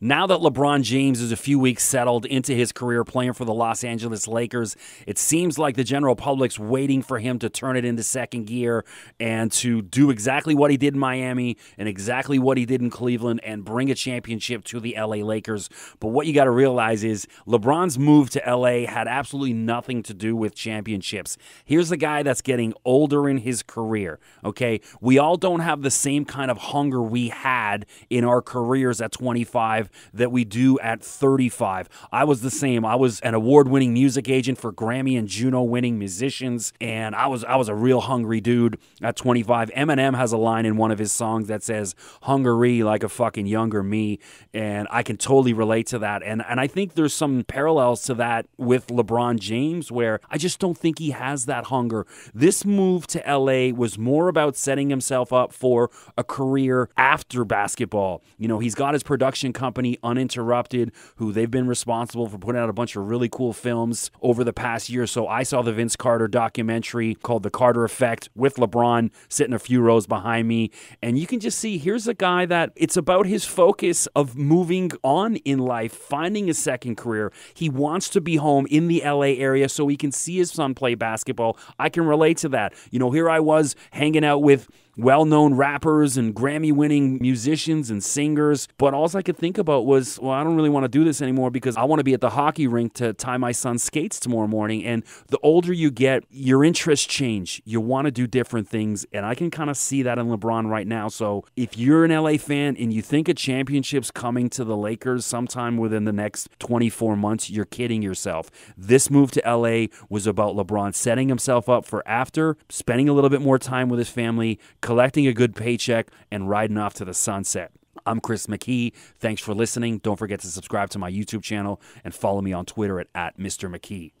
Now that LeBron James is a few weeks settled into his career playing for the Los Angeles Lakers, it seems like the general public's waiting for him to turn it into second gear and to do exactly what he did in Miami and exactly what he did in Cleveland and bring a championship to the LA Lakers. But what you got to realize is LeBron's move to LA had absolutely nothing to do with championships. Here's a guy that's getting older in his career, okay? We all don't have the same kind of hunger we had in our careers at 25 that we do at 35. I was the same. I was an award-winning music agent for Grammy and Juno winning musicians and I was I was a real hungry dude at 25. Eminem has a line in one of his songs that says "hungry like a fucking younger me" and I can totally relate to that. And and I think there's some parallels to that with LeBron James where I just don't think he has that hunger. This move to LA was more about setting himself up for a career after basketball. You know, he's got his production company company, Uninterrupted, who they've been responsible for putting out a bunch of really cool films over the past year. So I saw the Vince Carter documentary called The Carter Effect with LeBron sitting a few rows behind me. And you can just see here's a guy that it's about his focus of moving on in life, finding a second career. He wants to be home in the LA area so he can see his son play basketball. I can relate to that. You know, here I was hanging out with well known rappers and Grammy winning musicians and singers. But all I could think about was, well, I don't really want to do this anymore because I want to be at the hockey rink to tie my son's skates tomorrow morning. And the older you get, your interests change. You want to do different things. And I can kind of see that in LeBron right now. So if you're an LA fan and you think a championship's coming to the Lakers sometime within the next 24 months, you're kidding yourself. This move to LA was about LeBron setting himself up for after, spending a little bit more time with his family, collecting a good paycheck, and riding off to the sunset. I'm Chris McKee. Thanks for listening. Don't forget to subscribe to my YouTube channel and follow me on Twitter at, at Mr. McKee.